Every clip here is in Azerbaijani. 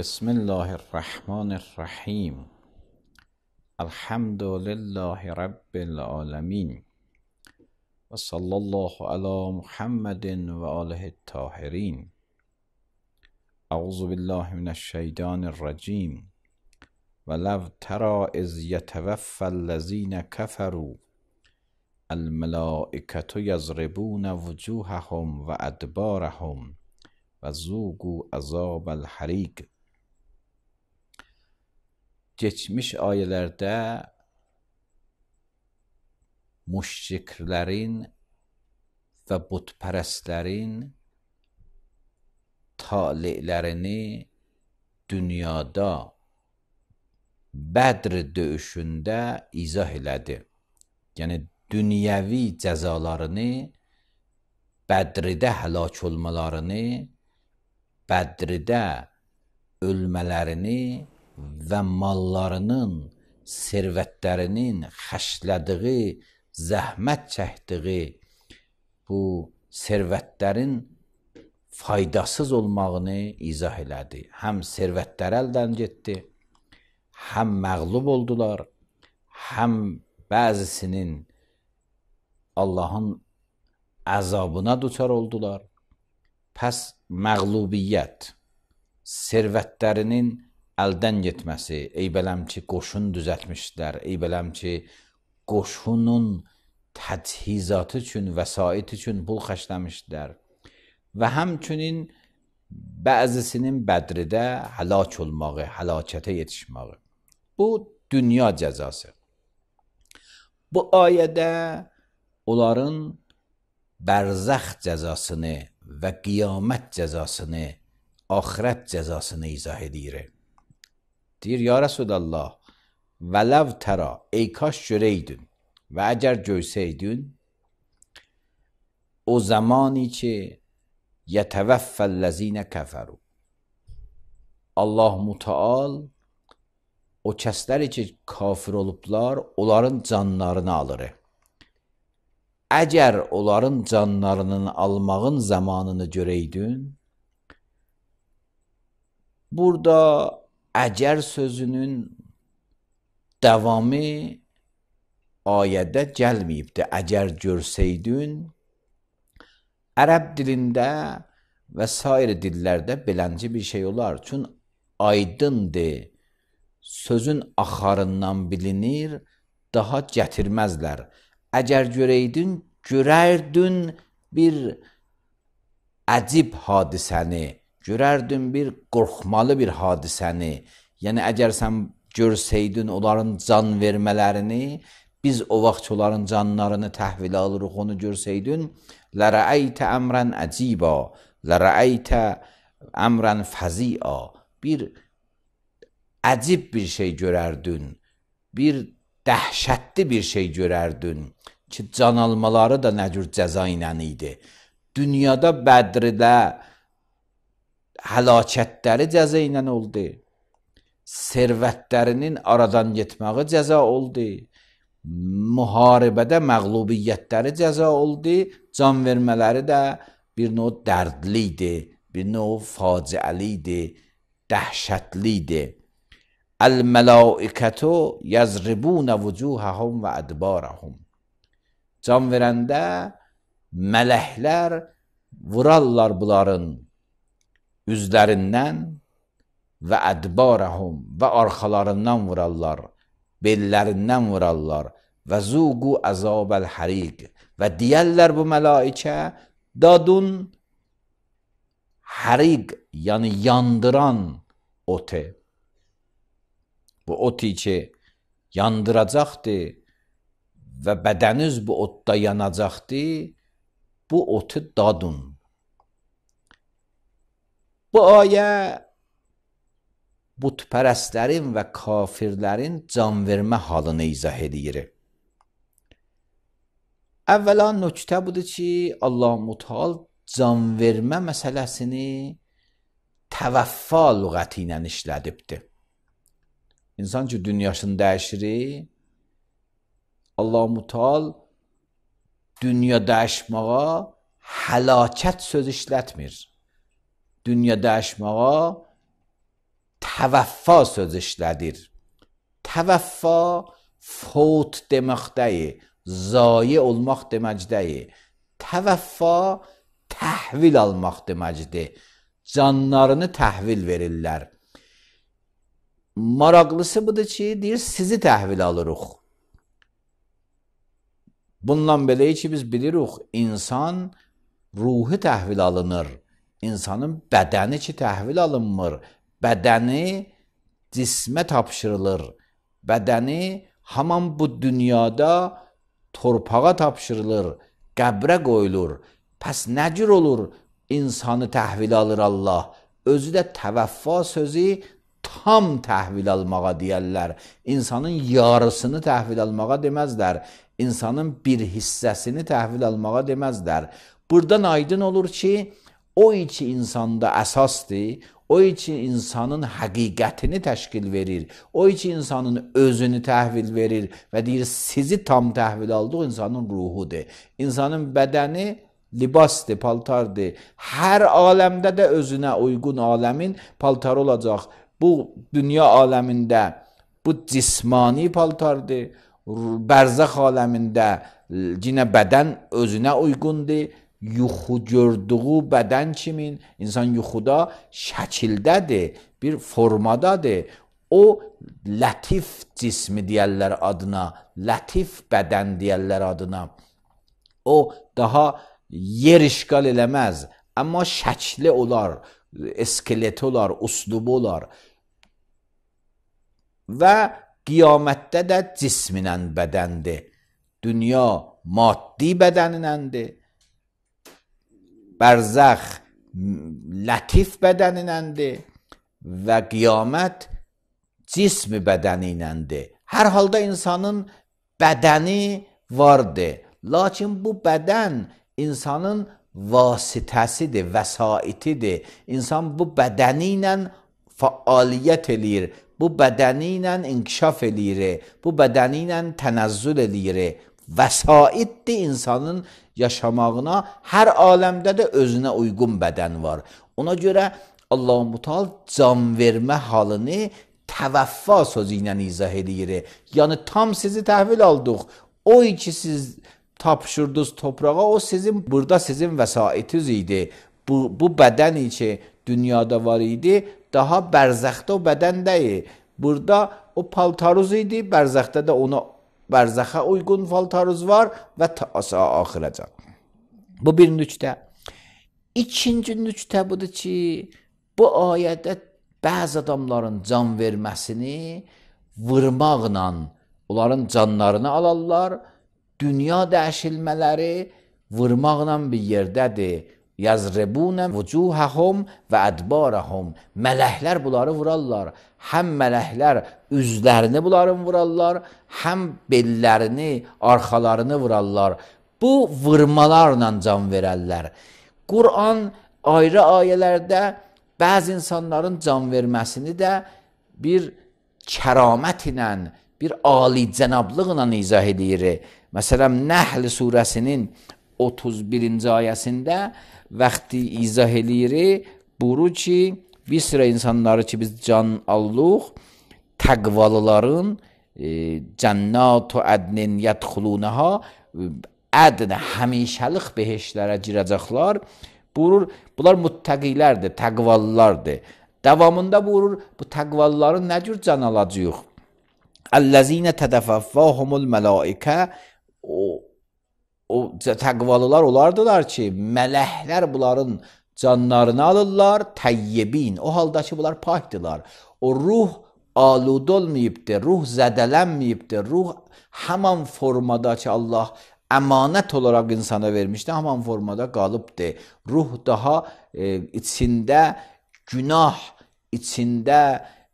بسم الله الرحمن الرحیم الحمد لله رب العالمین و الله علی محمد و آله الطاهرین اعوذ بالله من الشیطان الرجیم ولو ترى از يتوفى الذين كفروا الملائكة يضربون وجوههم ادبارهم و زوگو عذاب الحریق Keçmiş ayələrdə müşriklərin və butpərəstlərin taliklərini dünyada Bədr döyüşündə izah elədi. Yəni dünyəvi cəzalarını Bədrdə həlak olmalarını, Bədrdə ölmələrini və mallarının, servətlərinin xəşlədiyi, zəhmət çəkdiyi bu servətlərin faydasız olmağını izah elədi. Həm servətlər əldən getdi, həm məğlub oldular, həm bəzisinin Allahın əzabına düçar oldular. Pəs məğlubiyyət servətlərinin əldən getməsi, eybələm ki, qoşun düzəltmişdilər, eybələm ki, qoşunun təchizatı üçün, vəsait üçün pul xərcləmişdilər. Və həmçinin bəzisinin Bədridə həlak olmağı, həlakətə yetişməyi. Bu dünya cəzası. Bu ayədə onların bərzəx cəzasını və qiyamət cəzasını, axirət cəzasını izah edir. Deyir, ya Rəsulallah, vələv tərə, ey kaş görəydün və əgər görsəydün, o zamani ki, yətəvəffəlləzinə kəfəru. Allah mütəal o kəsləri ki, kafir olublar, onların canlarını alır. Əgər onların canlarının almağın zamanını görəydün, burada əcər sözünün davamı ayədə gəlməyibdi. Əgər görsəydin, ərəb dilində və sair dillərdə belənci bir şey olar. Çün aydındır, sözün axarından bilinir, daha gətirməzlər. Əgər görəydin, görərdin bir əcib hadisəni, görərdin bir qorxmalı bir hadisəni. Yəni əgər sən görsəydin onların can vermələrini, biz o vaxt onların canlarını təhvilə alırıq, onu görsəydin, lərəaytə əmrən əciba, lərəaytə əmrən fəzi'a. Bir əcib bir şey görərdin. Bir dəhşətli bir şey görərdin ki, can almaları da nə cür cəza ilə idi. Dünyada Bədrdə həlakətləri cəza ilə oldu. Servətlərinin aradan getməyi cəza oldu. Müharibədə məğlubiyyətləri cəza oldu. Can vermələri də bir növ dərdli idi, bir növ faciəli idi, dəhşətli idi. Əl-mələikətü yəzribunə vücuhəhum və ədbarəhum. Can verəndə mələhlər vurarlar bunların Üzlərindən və ədbarəhum və arxalarından vurarlar, bellərindən vurarlar və zuqu əzabəl həriq və deyərlər bu məlaikə dadun həriq yəni yandıran oti. Bu oti ki yandıracaqdı və bədəniz bu otda yanacaqdı, bu oti dadun Bu ayə butpərəstlərin və kafirlərin can vermə halını izah edir. Əvvəla nöqtə budur ki, Allah Mutal can vermə məsələsini təvəffa lüğəti ilə işlədibdi. İnsan ki, dünyasını dəyişir, Allah Mutal dünya dəyişməyə həlakət söz işlətmir dünya dəşmağa təvəffa söz işlədir. Təvəffa fot deməkdəyi, zayi olmaq deməkdəyi. Təvəffa təhvil almaq deməkdir. Canlarını təhvil verirlər. Maraqlısı budur ki, deyir sizi təhvil alırıq. Bundan belə ki, biz bilirik, insan ruhi təhvil alınır insanın bədəni ki, təhvil alınmır, bədəni cismə tapşırılır, bədəni haman bu dünyada torpağa tapşırılır, qəbrə qoyulur. Pəs nə cür olur insanı təhvil alır Allah? Özü də təvəffa sözü tam təhvil almağa deyərlər. İnsanın yarısını təhvil almağa deməzlər. İnsanın bir hissəsini təhvil almağa deməzlər. Burdan aydın olur ki, o iki insanda əsasdır, o iki insanın həqiqətini təşkil verir, o iki insanın özünü təhvil verir və deyir, sizi tam təhvil aldıq insanın ruhudur. İnsanın bədəni libasdır, paltardır. Hər aləmdə də özünə uyğun aləmin paltarı olacaq. Bu dünya aləmində bu cismani paltardır. Bərzəx aləmində yenə bədən özünə uyğundur yuxu gördüyü bədən kimi insan yuxuda şəkildədir, bir formadadır. O lətif cismi deyirlər adına, lətif bədən deyirlər adına. O daha yer işğal eləməz, amma şəkli olar, skeleti olar, uslubu olar. Və qiyamətdə də cisminən bədəndir. Dünya maddi bədəninəndir برزخ لطیف بدنیننده و قیامت جسم بدنی هر حال دا انسانن بدنی وارده لاچن بو بدن انسانن واسطه ده وسائطه ده انسان بو بدنی نن فعالیت لیر بو بدنی نن انکشاف لیره بو بدنی نن تنزل لیره وسائط ده انسانن yaşamağına hər aləmdə də özünə uyğun bədən var. Ona görə Allah Mutal can vermə halını təvəffa sözü ilə izah edir. Yəni tam sizi təhvil aldıq. O ki siz tapşırdınız torpağa, o sizin burada sizin vəsaitiniz idi. Bu bu bədən ki dünyada var idi, daha bərzəxdə o bədən deyil. Burada o paltaruz idi, bərzəxdə də ona Bərzaxa uyğun paltarınız var və ta axirəcə. Bu bir nüqtə. İkinci nüqtə budur ki, bu ayədə bəzi adamların can verməsini vurmaqla onların canlarını alarlar. Dünya dəyişilmələri vurmaqla bir yerdədir Yazrebunə vucuhəhum və ədbarəhum. Mələhlər bunları vurarlar. Həm mələhlər üzlərini bunların vurarlar, həm bellərini, arxalarını vurarlar. Bu vurmalarla can verərlər. Quran ayrı ayələrdə bəzi insanların can verməsini də bir kəramət ilə, bir ali cənablığına izah edir. Məsələn, Nəhl surəsinin 31-ci ayəsində vəxti izah eləyirik, buru ki, bir sıra insanları ki, biz can allıq, təqvalıların e, cənnatu ədnin yədxulunəha ədnə həmişəlik behişlərə girəcəklər. Buyurur, bunlar müttəqilərdir, təqvallardır. Davamında buyurur, bu təqvalların nə cür can alacağıq? Əlləzinə tədəfəffahumul mələikə o o təqvalılar olardılar ki, mələhlər bunların canlarını alırlar, təyyibin. O halda ki, bunlar pakdılar. O ruh alud olmayıbdır, ruh zədələnməyibdir, ruh həman formada ki, Allah əmanət olaraq insana vermişdi, həman formada qalıbdır. Ruh daha e, içində günah, içində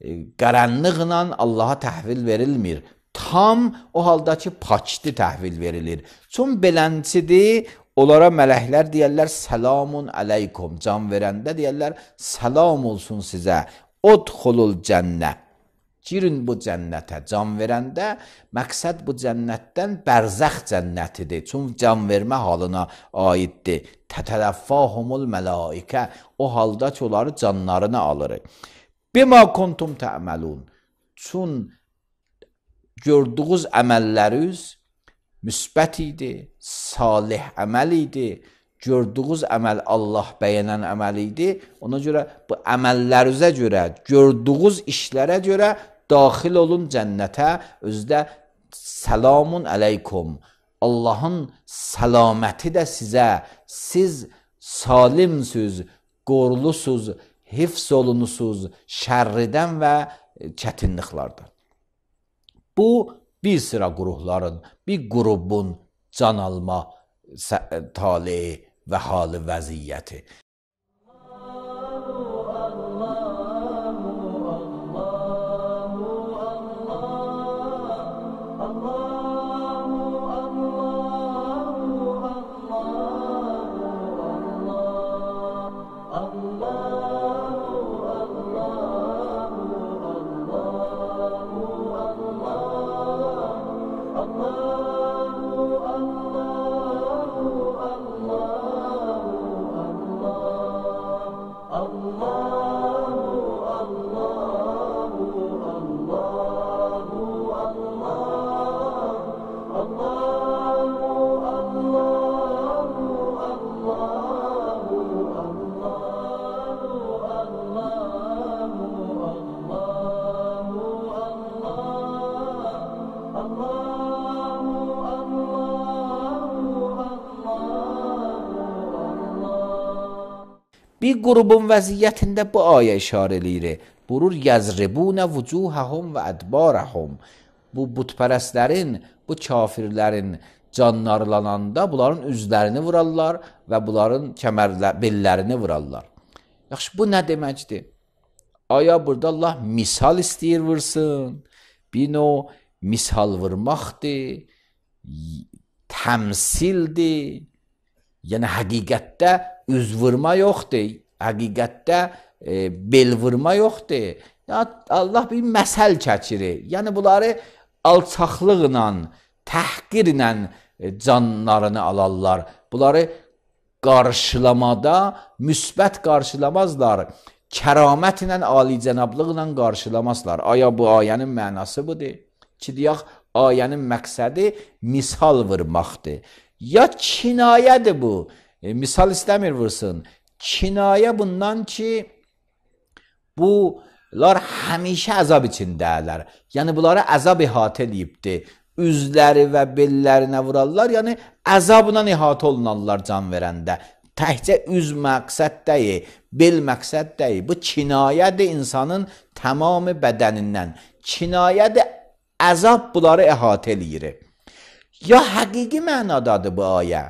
e, qaranlıqla Allaha təhvil verilmir tam o halda ki, pakiti təhvil verilir. Çün beləncidir, onlara mələklər deyərlər, səlamun əleykum. Can verəndə deyərlər, səlam olsun sizə, odxulul cənnə. Girin bu cənnətə can verəndə məqsəd bu cənnətdən bərzəx cənnətidir. Çün can vermə halına aiddir. Tətələffahumul mələikə. O halda ki, onları canlarını alır. Bima kuntum təəməlun. Çün gördüyünüz əməlləriniz müsbət idi, salih əməl idi. Gördüyünüz əməl Allah bəyənən əməl idi. Ona görə bu əməllərinizə görə, gördüyünüz işlərə görə daxil olun cənnətə. Özdə salamun aleykum. Allahın səlaməti də sizə. Siz salimsiz, qorulusuz, hifz olunusuz şərridən və çətinliklardan. Bu bir sıra qrupların, bir qrubun can alma taleyi və halı vəziyyəti. 啊。Bir grubun vəziyyətində bu ayə işarə eləyir. Burur yazribuna vucuhahum və adbarahum. Bu butpərəslərin, bu kafirlərin canlarlananda bunların üzlərini vurarlar və bunların kəmərlər, bellərini vurarlar. Yaxşı, bu nə deməkdir? Aya burada Allah misal istəyir vursun. Bir növ misal vurmaqdır, təmsildir. Yəni həqiqətdə üzvırma yoxdur, həqiqətdə e, belvırma yoxdur. Allah bir məsəl çəkirir. Yəni bunları alçaqlıqla, təhqirlə e, canlarını alarlar. Bunları qarşılamada müsbət qarşılamazlar. Kəramətlə, alicənablıqla qarşılamazlar. Aya bu ayənin mənası budur. Ki deyək, ayənin məqsədi misal vurmaqdır. Ya kinayədir bu e, misal istəmir vursun. Kinayə bundan ki, bular həmişə əzab içindədirlər. Yəni bunlara əzab əhatə eləyibdi. Üzləri və bellərinə vurarlar, yəni əzabla əhatə olunarlar can verəndə. Təhcə üz məqsəd deyil, bel məqsəd deyil. Bu kinayədir insanın tamamı bədənindən. Kinayədir əzab bunları əhatə eləyir. Ya həqiqi mənadadır bu ayə.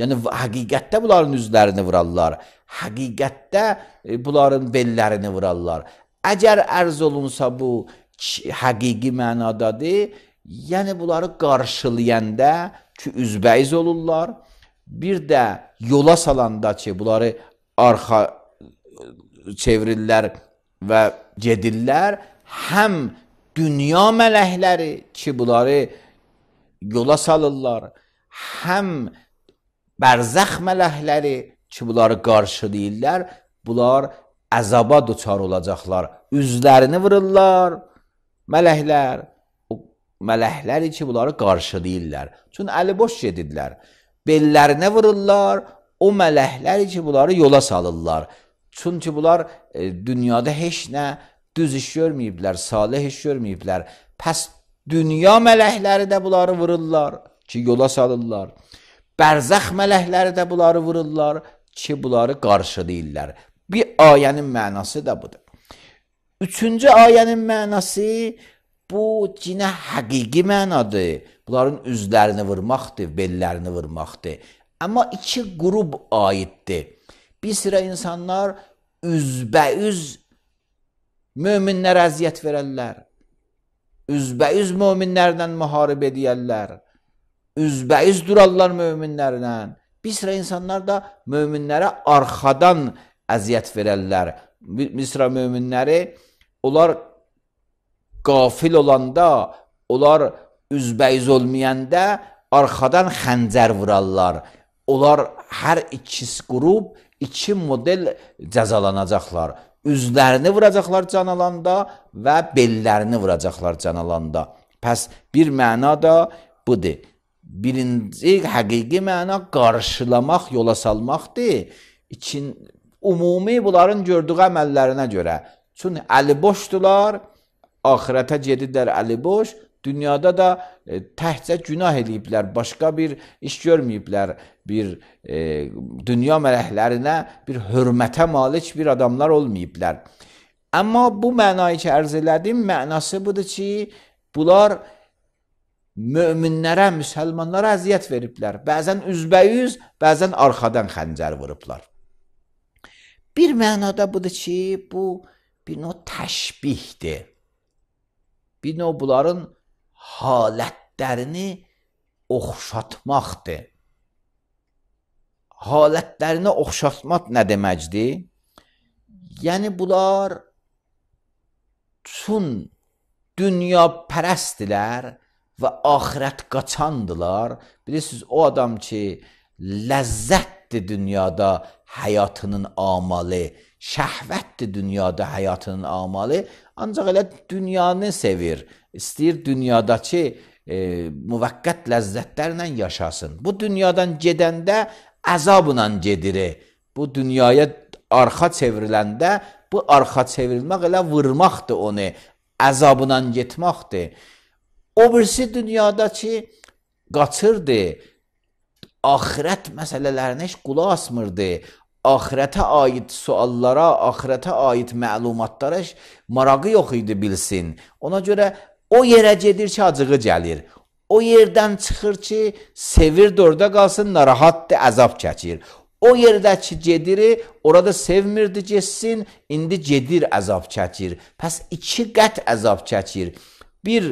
Yəni həqiqətdə bunların üzlərini vurarlar. Həqiqətdə e, bunların bellərini vurarlar. Əgər ərz olunsa bu həqiqi mənadadır, yəni bunları qarşılayanda ki, üzbəyiz olurlar. Bir də yola salanda ki, bunları arxa e, çevrirlər və gedirlər, həm dünya mələkləri ki, bunları yola salırlar, həm Bər zəxmələhləri ki, bunları qarşılayırlar, bunlar əzaba duçar olacaqlar. Üzlərini vururlar mələhlər. O mələhlər ki, bunları qarşılayırlar. Çün əli boş gedirlər. Bellərinə vururlar. O mələhlər ki, bunları yola salırlar. Çünki bunlar e, dünyada heç nə düz iş görməyiblər, salih iş görməyiblər. Pəs dünya mələhləri də bunları vururlar ki, yola salırlar bərzəx mələkləri də bunları vururlar ki, bunları qarşılayırlar. Bir ayənin mənası da budur. Üçüncü ayənin mənası bu cinə həqiqi mənadır. Bunların üzlərini vurmaqdır, bellərini vurmaqdır. Amma iki qrup aiddir. Bir sıra insanlar üzbəüz möminlərə əziyyət verərlər. Üzbəüz möminlərlə müharibə edərlər üzbəyiz durarlar möminlərlə. Bir sıra insanlar da möminlərə arxadan əziyyət verərlər. Bir sıra möminləri onlar qafil olanda, onlar üzbəyiz olmayanda arxadan xəncər vurarlar. Onlar hər ikisi qrup, iki model cəzalanacaqlar. Üzlərini vuracaqlar can alanda və bellərini vuracaqlar can alanda. Pəs bir məna da budur birinci həqiqi məna qarşılamaq, yola salmaqdır. İkin, umumi bunların gördüyü əməllərinə görə. Çün əli boşdular, axirətə gedirlər əli boş, dünyada da e, təhcə günah eləyiblər, başqa bir iş görməyiblər, bir e, dünya mələklərinə bir hörmətə malik bir adamlar olmayıblər. Amma bu mənayı ki, ərz elədim, mənası budur ki, bunlar möminlərə, müsəlmanlara əziyyət veriblər. Bəzən üzbəyüz, bəzən arxadan xəncər vurublar. Bir mənada budur ki, bu bir növ təşbihdir. Bir növ bunların halətlərini oxşatmaqdır. Halətlərini oxşatmaq nə deməkdir? Yəni bunlar çün dünya pərəstdilər, və axirət qaçandılar. Bilirsiniz, o adam ki, ləzzətdir dünyada həyatının amalı, şəhvətdir dünyada həyatının amalı, ancaq elə dünyanı sevir. İstəyir dünyadakı e, müvəqqət ləzzətlərlə yaşasın. Bu dünyadan gedəndə əzabla gedir. Bu dünyaya arxa çevriləndə bu arxa çevrilmək elə vurmaqdır onu, əzabla getməkdir. O birisi dünyada ki, qaçırdı, axirət məsələlərinə heç qulaq asmırdı, axirətə aid suallara, axirətə aid məlumatlara heç marağı yox idi bilsin. Ona görə o yerə gedir ki, acığı gəlir. O yerdən çıxır ki, sevir orada qalsın, narahatdır, əzab çəkir. O yerdəki gediri orada sevmirdi getsin, indi gedir əzab çəkir. Pəs iki qət əzab çəkir. Bir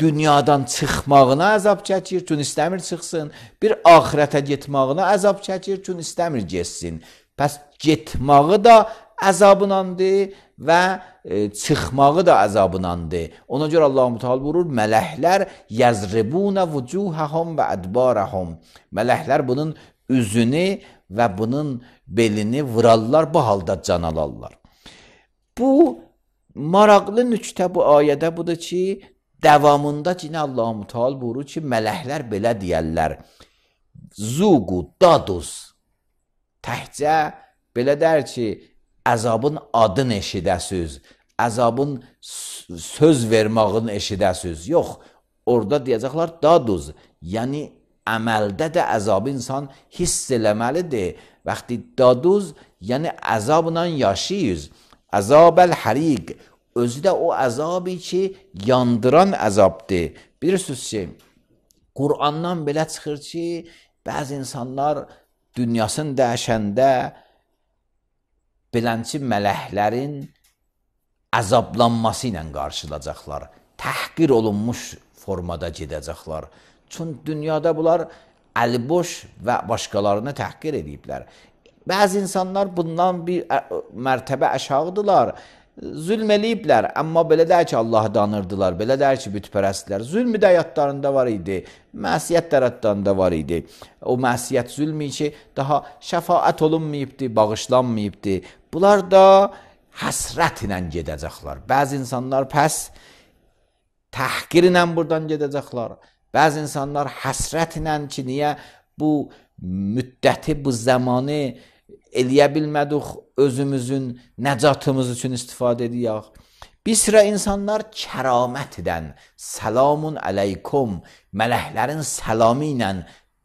dünyadan çıxmağına əzab çəkir, çün istəmir çıxsın. Bir axirətə getməyinə əzab çəkir, çün istəmir getsin. Pəs getməyi də əzabınandır və e, çıxmağı da əzabınandır. Ona görə Allah Müteal vurur, mələhlər yəzribuna vucuhahum və ədbarahum. Mələhlər bunun üzünü və bunun belini vurarlar, bu halda can alarlar. Bu maraqlı nüktə bu ayədə budur ki, Davamında Cini Allahu Teala buyurur ki, mələklər belə deyərlər. Zuqu dadus. Təhcə belə dər ki, əzabın adını eşidəsiz, əzabın söz vermağını eşidəsiz. Yox, orada deyəcəklər daduz. Yəni əməldə də əzabı insan hiss eləməlidir. Vaxtı daduz, yəni əzabla yaşayırız. Əzabel hariq özü də o əzab ki, yandıran əzabdır. Bilirsiniz ki, Qur'andan belə çıxır ki, bəzi insanlar dünyasını dəyişəndə belənçi mələhlərin əzablanması ilə qarşılacaqlar. Təhqir olunmuş formada gedəcəklər. Çün dünyada bunlar əlboş və başqalarını təhqir ediblər. Bəzi insanlar bundan bir mərtəbə aşağıdırlar zülm eləyiblər, amma belə deyək ki, Allah danırdılar, belə deyək ki, bütpərəstlər. Zülm də həyatlarında var idi, məsiyyət də həyatlarında var idi. O məsiyyət zülmü ki, daha şəfaət olunmayıbdı, bağışlanmayıbdı. Bunlar da həsrət ilə gedəcəklər. Bəzi insanlar pəs təhqir ilə burdan gedəcəklər. Bəzi insanlar həsrət ilə ki, niyə bu müddəti, bu zamanı eləyə bilmədik, özümüzün nəcatımız üçün istifadə ediyək. Bir sıra insanlar kəramətdən, salamun aleykum, mələhlərin səlamı ilə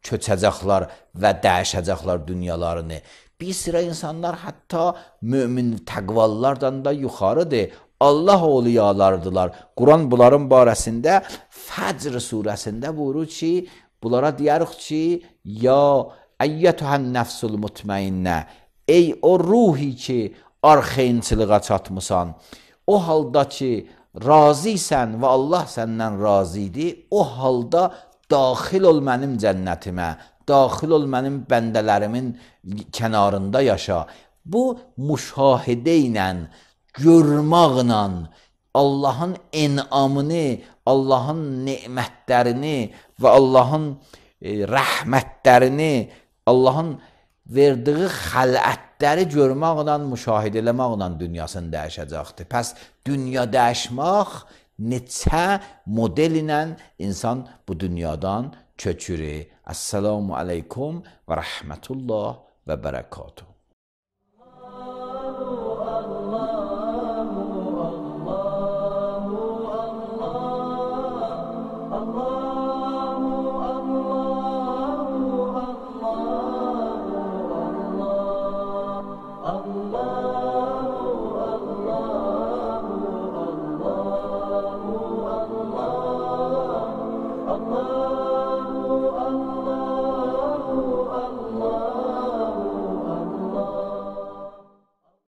köçəcəklər və dəyişəcəklər dünyalarını. Bir sıra insanlar hətta mömin təqvallardan da yuxarıdır. Allah oğliyalardılar. Quran bunların barəsində Fəcr surəsində buyurur ki, bunlara deyərik ki, ya Əyyətühə nəfsul mutmainnə. Ey o ruhi ki, arxeyn çılığa çatmısan. O halda ki, razisən və Allah səndən razidir, o halda daxil ol mənim cənnətimə, daxil ol mənim bəndələrimin kənarında yaşa. Bu müşahidə ilə, görməklə Allahın enamını, Allahın nemətlərini və Allahın e, rəhmətlərini Allahın verdiyi xələtləri görməklə, müşahidə eləməklə dünyasını dəyişəcəkdir. Pəs dünya dəyişmək neçə model ilə insan bu dünyadan köçürür. Assalamu aleykum və rəhmətullah və bərəkatuhu.